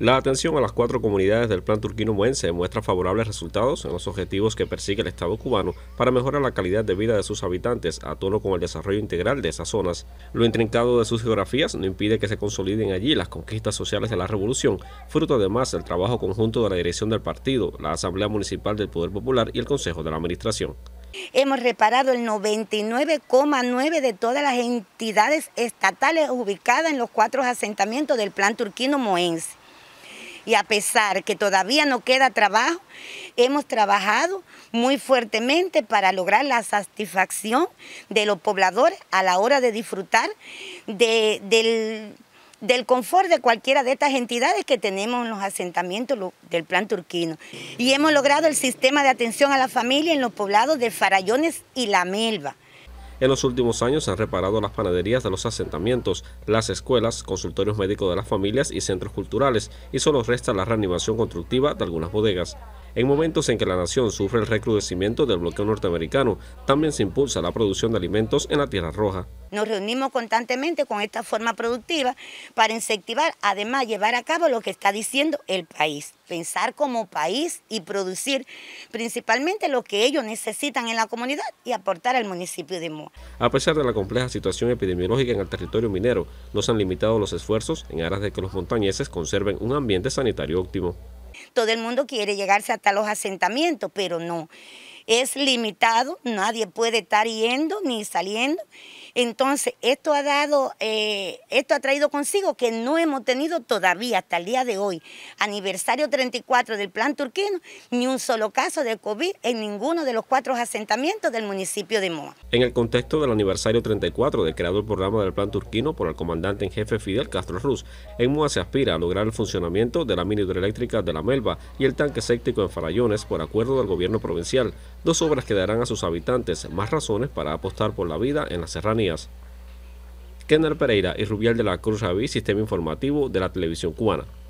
La atención a las cuatro comunidades del plan turquino-muense muestra favorables resultados en los objetivos que persigue el Estado cubano para mejorar la calidad de vida de sus habitantes a tono con el desarrollo integral de esas zonas. Lo intrincado de sus geografías no impide que se consoliden allí las conquistas sociales de la revolución, fruto además del trabajo conjunto de la dirección del partido, la Asamblea Municipal del Poder Popular y el Consejo de la Administración. Hemos reparado el 99,9% de todas las entidades estatales ubicadas en los cuatro asentamientos del plan turquino-moense y a pesar que todavía no queda trabajo, hemos trabajado muy fuertemente para lograr la satisfacción de los pobladores a la hora de disfrutar del, confort de cualquiera de estas entidades que tenemos en los asentamientos del plan turquino. Y hemos logrado el sistema de atención a la familia en los poblados de Farallones y La Melva. En los últimos años se han reparado las panaderías de los asentamientos, las escuelas, consultorios médicos de las familias y centros culturales, y solo resta la reanimación constructiva de algunas bodegas. En momentos en que la nación sufre el recrudecimiento del bloqueo norteamericano, también se impulsa la producción de alimentos en la Tierra Roja. Nos reunimos constantemente con esta forma productiva para incentivar, además llevar a cabo lo que está diciendo el país, pensar como país y producir principalmente lo que ellos necesitan en la comunidad y aportar al municipio de Moa. A pesar de la compleja situación epidemiológica en el territorio minero, no se han limitado los esfuerzos en aras de que los montañeses conserven un ambiente sanitario óptimo. Todo el mundo quiere llegarse hasta los asentamientos, pero no es limitado, nadie puede estar yendo ni saliendo. Entonces, esto ha dado, eh, esto ha traído consigo que no hemos tenido todavía hasta el día de hoy, aniversario 34 del plan turquino, ni un solo caso de COVID en ninguno de los cuatro asentamientos del municipio de Moa. En el contexto del aniversario 34 del creado el programa del plan turquino por el comandante en jefe Fidel Castro Ruz, en Moa se aspira a lograr el funcionamiento de la mini hidroeléctrica de la Melva y el tanque séptico en Farallones por acuerdo del gobierno provincial dos obras que darán a sus habitantes más razones para apostar por la vida en las serranías. Kenner Pereira y Rubial de la Cruz Javi, Sistema Informativo de la Televisión Cubana.